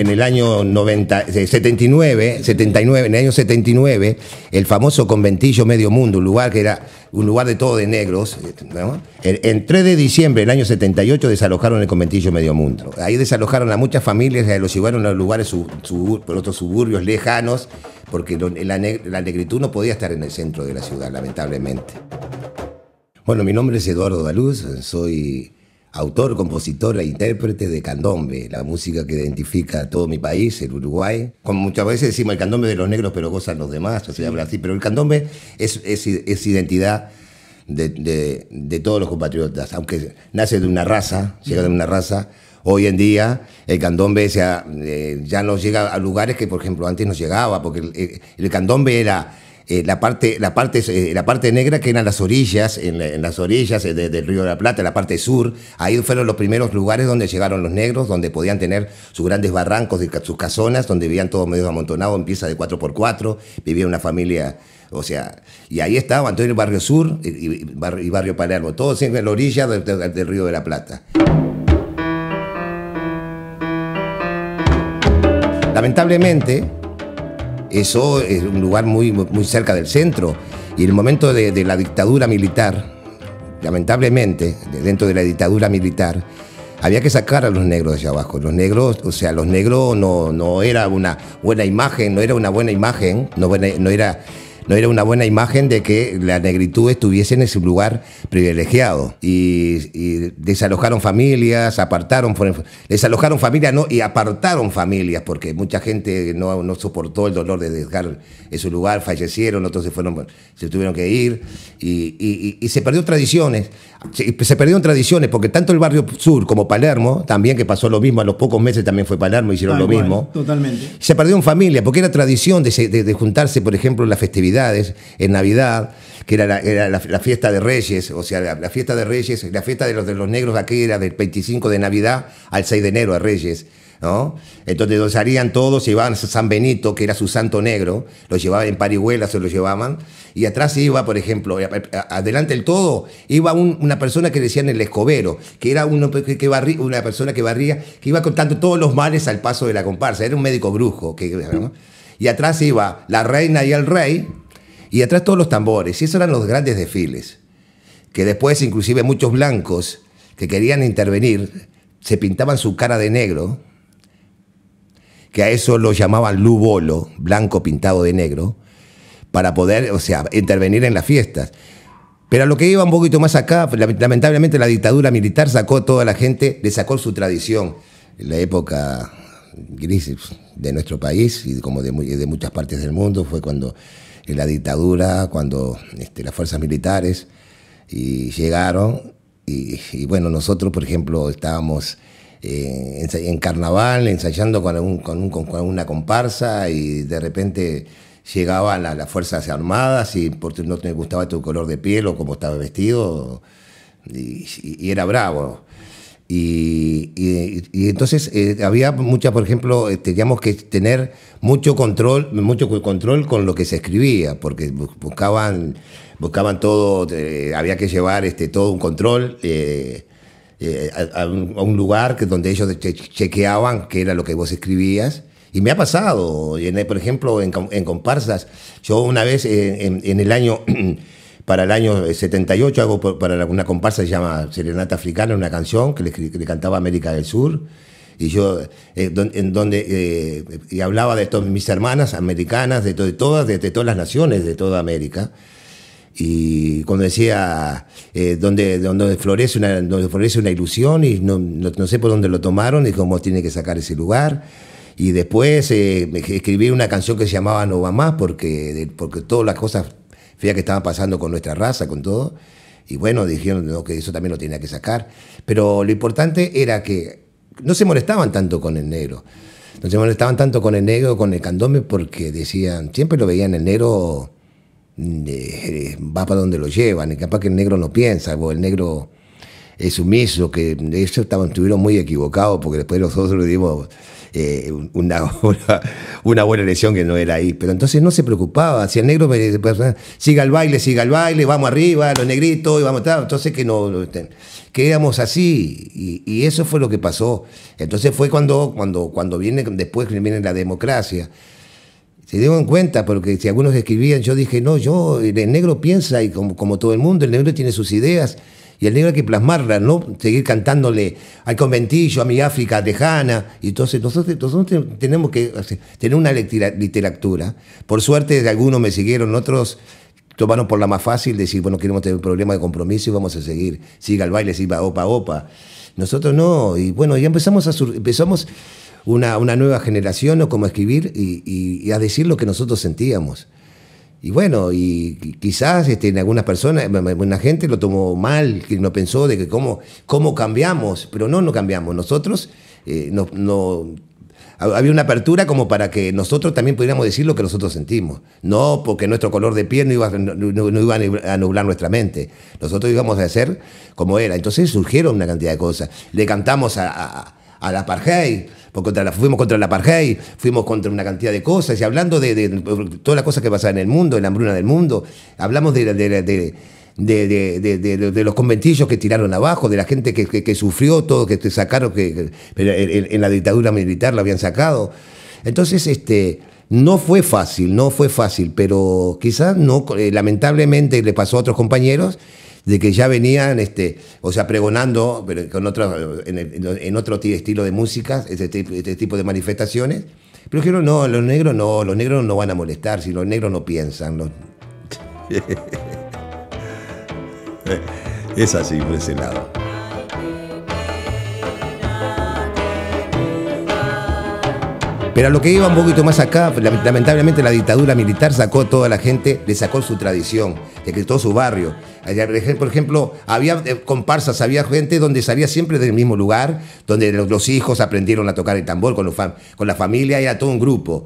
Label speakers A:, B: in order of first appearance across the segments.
A: en el año 79, 79, eh, en el año 79, el famoso conventillo Medio Mundo, un lugar que era un lugar de todo de negros, en, 3 de diciembre del año 78 desalojaron el conventillo Medio Mundo. Ahí desalojaron a muchas familias eh, los llevaron a lugares por otros suburbios lejanos, porque la, la negritud no podía estar en el centro de la ciudad, lamentablemente. Bueno, mi nombre es Eduardo Daluz, soy autor, compositor e intérprete de candombe, la música que identifica a todo mi país, el Uruguay. Como muchas veces decimos el candombe de los negros, pero gozan los demás, o sea, pero el candombe es, es, identidad de, todos los compatriotas, aunque nace de una raza, llega de una raza. Hoy en día el candombe eh, ya no llega a lugares que, por ejemplo, antes no llegaba, porque el candombe era eh, la, parte, la, parte, eh, la parte negra que eran las orillas, en, las orillas eh, del Río de la Plata, la parte sur, ahí fueron los primeros lugares donde llegaron los negros, donde podían tener sus grandes barrancos, sus casonas, donde vivían todos medio amontonados, en piezas de 4x4, vivía una familia... O sea, y ahí estaba el Barrio Sur y, Barrio, Palermo, todo siempre en la orilla del Río de la Plata. Lamentablemente, eso es un lugar muy, muy cerca del centro. Y en el momento de, la dictadura militar, lamentablemente, dentro de la dictadura militar, había que sacar a los negros de allá abajo. Los negros, o sea, los negros no, no era una buena imagen, no era una buena imagen, no, no era no era una buena imagen de que la negritud estuviese en ese lugar privilegiado. Y, desalojaron familias, apartaron, desalojaron familias no, y apartaron familias, porque mucha gente no, no soportó el dolor de dejar ese lugar, fallecieron, otros se fueron, se tuvieron que ir, y, se perdió tradiciones. Se, perdieron tradiciones, porque tanto el barrio sur como Palermo, también que pasó lo mismo, a los pocos meses también fue Palermo, hicieron lo mismo. Totalmente. Se perdieron familia porque era tradición de, de juntarse, por ejemplo, en la festividad en Navidad, que era, la, fiesta de Reyes, o sea, la, fiesta de Reyes, la fiesta de los, de los negros aquí era del 25 de Navidad al 6 de enero a Reyes. ¿No? Entonces los harían todos, iban llevaban a San Benito, que era su santo negro, lo llevaban en parihuela, se lo llevaban, y atrás iba, por ejemplo, adelante del todo, iba una persona que decían el escobero, que era una persona que barría, que iba contando todos los males al paso de la comparsa, era un médico brujo, que, y atrás iba la reina y el rey, y atrás todos los tambores. Y esos eran los grandes desfiles. Que después inclusive muchos blancos que querían intervenir se pintaban su cara de negro, que a eso lo llamaban lubolo, blanco pintado de negro, para poder, o sea, intervenir en las fiestas. Pero a lo que iba un poquito más acá, lamentablemente la dictadura militar sacó a toda la gente, le sacó su tradición. En la época gris, de nuestro país y como de, muchas partes del mundo. Fue cuando la dictadura, cuando este, las fuerzas militares y llegaron. Y, bueno, nosotros, por ejemplo, estábamos eh, en, carnaval ensayando con, con, una comparsa y de repente llegaban las Fuerzas Armadas y porque no te gustaba tu color de piel o cómo estaba vestido. y era bravo. Y, entonces eh, había mucha por ejemplo, eh, teníamos que tener mucho control, mucho control con lo que se escribía, porque buscaban, buscaban todo, eh, había que llevar este, todo un control a, un, lugar que, donde ellos chequeaban qué era lo que vos escribías. Y me ha pasado, en, por ejemplo, en, comparsas, yo una vez en, en el año Para el año 78 eh, hago para una comparsa que se llama Serenata Africana, una canción que le, cantaba América del Sur. Y yo, eh, en donde, eh, y hablaba de mis hermanas americanas, de, todas, de, todas las naciones de toda América y cuando decía donde, donde, florece una, donde florece una ilusión y no, no, sé por dónde lo tomaron y cómo tiene que sacar ese lugar. Y después escribí una canción que se llamaba No va más porque, porque todas las cosas fea que estaba pasando con nuestra raza, con todo. Y bueno, dijeron que eso también lo tenía que sacar. Pero lo importante era que no se molestaban tanto con el negro. No se molestaban tanto con el negro, con el candombe, porque decían, siempre lo veían el negro, mm, eh, va para donde lo llevan, y capaz que el negro no piensa, o el negro es sumiso, que eso estaban, estuvieron muy equivocados, porque después nosotros le dimos eh, una, una, buena elección que no era ahí. Pero entonces no se preocupaba, si el negro me, pues, siga el baile, siga el baile, vamos arriba, los negritos, y vamos entonces que no, este, quedamos así, y, eso fue lo que pasó. Entonces fue cuando, cuando, cuando viene, después viene la democracia se en cuenta, porque si algunos escribían, yo dije, no, yo, el negro piensa y como, como todo el mundo, el negro tiene sus ideas y el negro hay que plasmarla, ¿no? Seguir cantándole al conventillo, a mi África tejana. Y entonces nosotros, nosotros tenemos que tener una literatura. Por suerte, algunos me siguieron, otros tomaron por la más fácil, decir, bueno, queremos tener un problema de compromiso y vamos a seguir. Siga el baile, siga opa, opa. Nosotros no. Y bueno, ya empezamos a empezamos una, nueva generación o ¿no? como escribir y a decir lo que nosotros sentíamos. Y bueno, y quizás este, en algunas personas, una gente lo tomó mal, que no pensó de que cómo, cómo cambiamos, pero no, no cambiamos. Nosotros eh, no, había una apertura como para que nosotros también pudiéramos decir lo que nosotros sentimos. No porque nuestro color de piel no iba, a nublar nuestra mente. Nosotros íbamos a hacer como era. Entonces surgieron una cantidad de cosas. Le cantamos a, a, la contra fuimos contra la apartheid, fuimos contra una cantidad de cosas, y hablando de, todas las cosas que pasaban en el mundo, en la hambruna del mundo, hablamos de, de los conventillos que tiraron abajo, de la gente que, sufrió todo, que te sacaron, que, en, la dictadura militar lo habían sacado. Entonces, este, no fue fácil, no fue fácil, pero quizás no, eh, lamentablemente le pasó a otros compañeros de que ya venían, este, o sea, pregonando, pero con otro, en, otro estilo de música, este, tipo de manifestaciones. Pero dijeron, no, los negros no, los negros no van a molestar, si los negros no piensan. es así, por Pero lo que iba un poquito más acá, lamentablemente la dictadura militar sacó toda la gente, le sacó su tradición, le quitó su barrio. Por ejemplo, había eh, comparsas, había gente donde salía siempre del mismo lugar, donde los hijos aprendieron a tocar el tambor con, la familia, era todo un grupo.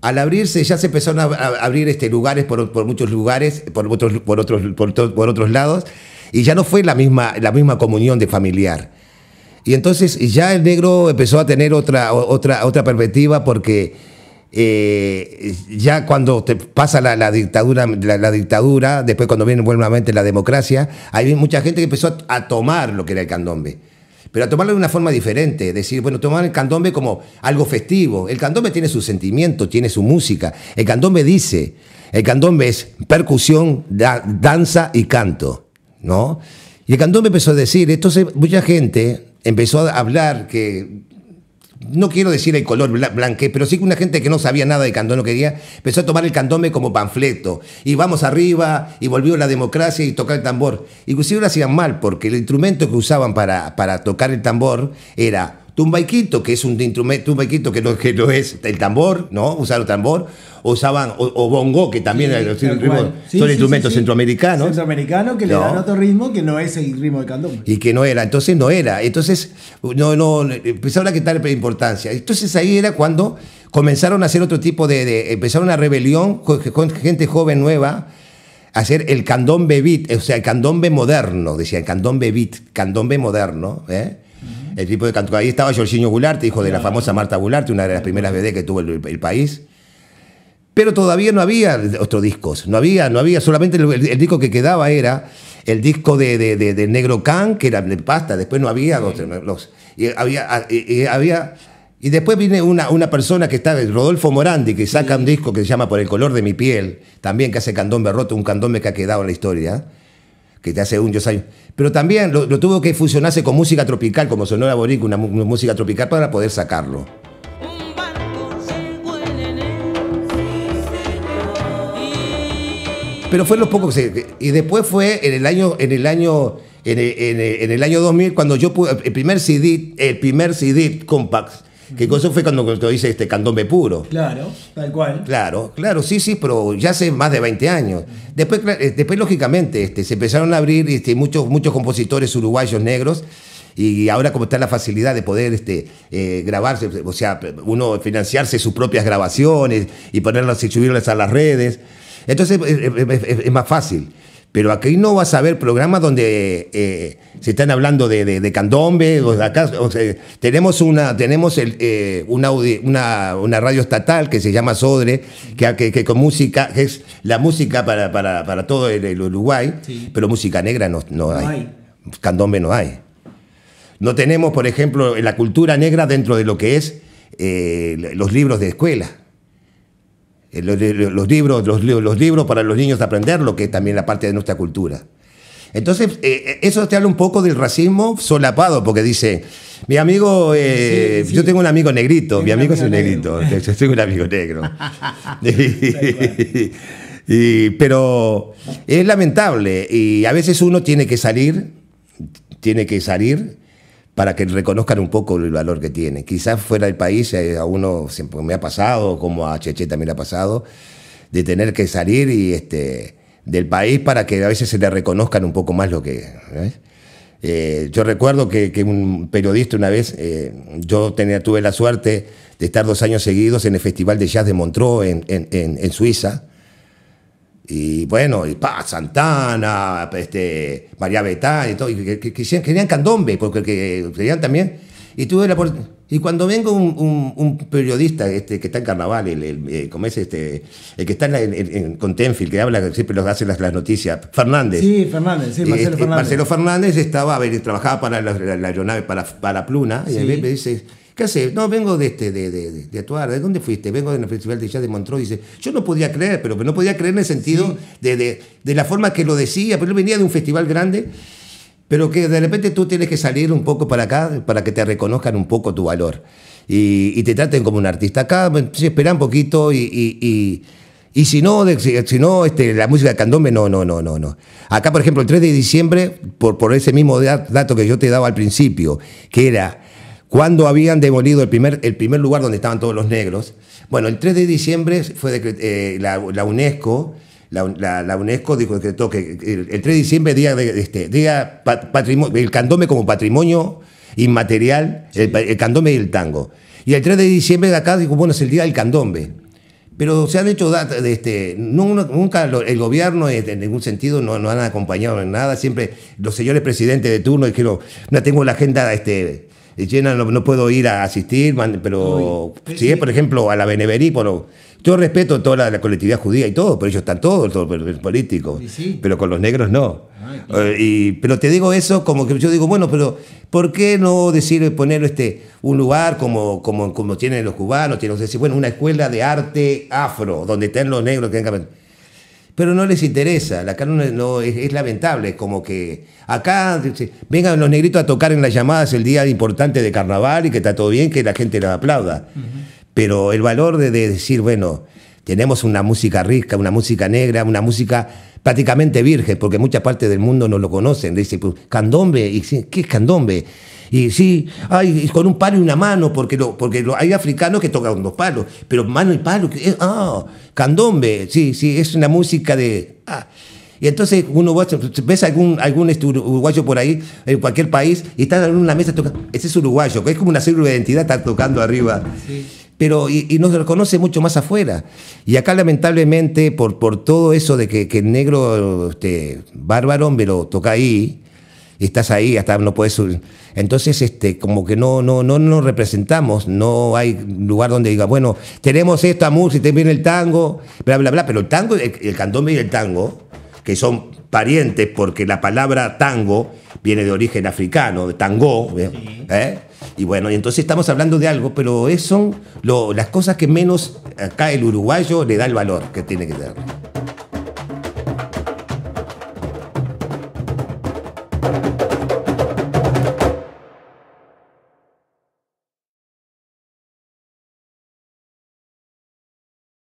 A: Al abrirse, ya se empezaron a, abrir este, lugares por, muchos lugares, por otros, por, otros, por otros lados, y ya no fue la misma, la misma comunión de familiar. Y entonces ya el negro empezó a tener otra, otra, otra perspectiva porque eh, ya cuando pasa la, dictadura, la, dictadura, después cuando viene nuevamente la democracia, hay mucha gente que empezó a, tomar lo que era el candombe. Pero a tomarlo de una forma diferente, decir, bueno, tomar el candombe como algo festivo. El candombe tiene su sentimiento, tiene su música. El candombe dice, el candombe es percusión, danza y canto, ¿no? Y el candombe empezó a decir, entonces mucha gente empezó a hablar que no quiero decir el color blanque, pero sí que una gente que no sabía nada de candón, no quería, empezó a tomar el candome como panfleto. Y vamos arriba, y volvió la democracia y tocar el tambor. Inclusive lo hacían mal, porque el instrumento que usaban para, para tocar el tambor era tumbaiquito, que es un instrumento, tumbaiquito que no, que no es el tambor, ¿no? Usar el tambor, usaban, o, bongo, que también son instrumentos centroamericanos. Centroamericanos que le dan otro ritmo que no es el ritmo de candombe. Y que no era, entonces no era. Entonces, no, no, empezaron pues a quitarle importancia. Entonces ahí era cuando comenzaron a hacer otro tipo de, de empezaron una rebelión con, gente joven nueva a hacer el candombe beat, o sea, el candombe moderno, decía el candombe beat, candombe moderno, ¿eh? El tipo de canto. Ahí estaba Jorginho Goulart, hijo de la famosa Marta Goulart, una de las primeras BD que tuvo el país. Pero todavía no había otros discos, no había, no había, solamente el, disco que quedaba era el disco de, de, Negro Can, que era de pasta, después no había otros. y había, ah, había y después viene una, una, persona que está, Rodolfo Morandi, que saca un disco que se llama Por el color de mi piel, también que hace candombe roto, un candombe que ha quedado en la historia, que te hace un años. Pero también lo, tuvo que fusionarse con música tropical, como Sonora Boricua, una música tropical, para poder sacarlo. Pero fue lo pocos Y después fue en el año, en el año, en 2000 cuando yo pude, el primer CD, el primer CD compact, que eso fue cuando, te hice este candombe puro. Claro, tal cual. Claro, claro, sí, sí, pero ya hace más de 20 años. Después, eh, después lógicamente, este, se empezaron a abrir este, muchos, muchos compositores uruguayos negros y ahora como está la facilidad de poder este, eh, grabarse, o sea, uno financiarse sus propias grabaciones y ponerlas y subirlas a las redes. Entonces es, más fácil. Pero aquí no vas a ver programas donde eh, se están hablando de, candombe. tenemos una, tenemos eh, una, radio estatal que se llama Sodre, que, con música, es la música para, todo el, Uruguay, pero música negra no, no, hay. Candombe no hay. No tenemos, por ejemplo, la cultura negra dentro de lo que es eh, los libros de escuela. Eh, los, los libros, los, libros para los niños aprender, lo que es también la parte de nuestra cultura. Entonces, eh, eh, eso te habla un poco del racismo solapado, porque dice, mi amigo, yo tengo un amigo negrito, mi amigo, es un negrito, yo tengo un amigo negro. pero es lamentable y a veces uno tiene que salir, tiene que salir para que reconozcan un poco el valor que tiene. Quizás fuera del país, eh, a uno siempre me ha pasado, como a Cheche también le ha pasado, de tener que salir y este, del país para que a veces se le reconozcan un poco más lo que... es. ¿eh? Eh, yo recuerdo que, un periodista una vez, yo tenía, tuve la suerte de estar dos años seguidos en el Festival de Jazz de Montreux en, en, en Suiza, y bueno, y pa, Santana, este, María Betán y todo, y que, querían candombe, porque que, querían también. Y tuve la y cuando vengo un, periodista este, que está en carnaval, el, eh, este, el que está en, con Tenfield, que habla, siempre los hace las, las, noticias, Fernández. Sí, Fernández, sí, Marcelo este, Fernández. Marcelo Fernández estaba, trabajaba para la, la, aeronave, para, para Pluna, y me dice, ¿Qué haces? No, vengo de este, de, actuar. ¿De dónde fuiste? Vengo del Festival de Jazz de Montreux. Dice, yo no podía creer, pero no podía creer en el sentido de, la forma que lo decía, pero él venía de un festival grande, pero que de repente tú tienes que salir un poco para acá para que te reconozcan un poco tu valor y, te traten como un artista. Acá, sí, espera un poquito y, y, si no, si este, la música de candombe, no, no, no, no, no. Acá, por ejemplo, el 3 de diciembre, por, por ese mismo dato que yo te daba al principio, que era cuando habían demolido el primer, el primer lugar donde estaban todos los negros. Bueno, el 3 de diciembre fue de, eh, la, UNESCO. La, UNESCO dijo, que el, 3 de diciembre, día, de, este, día patrimonio, el candome como patrimonio inmaterial, el, candombe y el tango. Y el 3 de diciembre de acá dijo, bueno, es el día del candombe. Pero se han hecho datos, de este, nunca el gobierno este, en ningún sentido no, no, han acompañado en nada. Siempre los señores presidentes de turno dijeron, no tengo la agenda este, llena, no, puedo ir a asistir, pero si es, por ejemplo, a la Beneverí, bueno, yo respeto toda la, colectividad judía y todo, pero ellos están todos, todos los políticos, pero con los negros no. Ah, eh, y, pero te digo eso como que yo digo, bueno, pero ¿por qué no decir poner este, un lugar como, como, como tienen los cubanos? Tienen, decir, bueno, una escuela de arte afro, donde estén los negros que vengan pero no les interesa. La carne no, es, lamentable, es como que acá vengan los negritos a tocar en las llamadas el día importante de carnaval y que está todo bien, que la gente la aplauda. Pero el valor de, decir, bueno, tenemos una música rica, una música negra, una música prácticamente virgen, porque muchas partes del mundo no lo conocen. Dice, pues, candombe, ¿y, ¿qué es candombe? Y sí, ay, con un palo y una mano, porque, lo, porque hay africanos que tocan dos palos, pero mano y palo, eh, ah, candombe, sí, sí, es una música de... Ah. Y entonces uno ves algún, algún este, uruguayo por ahí, en cualquier país, y está en una mesa tocando. Ese es uruguayo, que es como una célula de identidad, está tocando arriba. Pero, y, nos reconoce mucho más afuera. Y acá, lamentablemente, por, por todo eso de que, el negro este, bárbaro me lo toca ahí, estás ahí, hasta no puedes subir. Entonces, este, como que no, no, no nos representamos, no hay lugar donde diga, bueno, tenemos esta música, viene el tango, bla, bla, bla, pero el tango, el, candombe y el tango, que son parientes porque la palabra tango viene de origen africano, de tango, ¿eh? ¿Eh? y bueno, y entonces estamos hablando de algo, pero son las cosas que menos acá el uruguayo le da el valor que tiene que dar.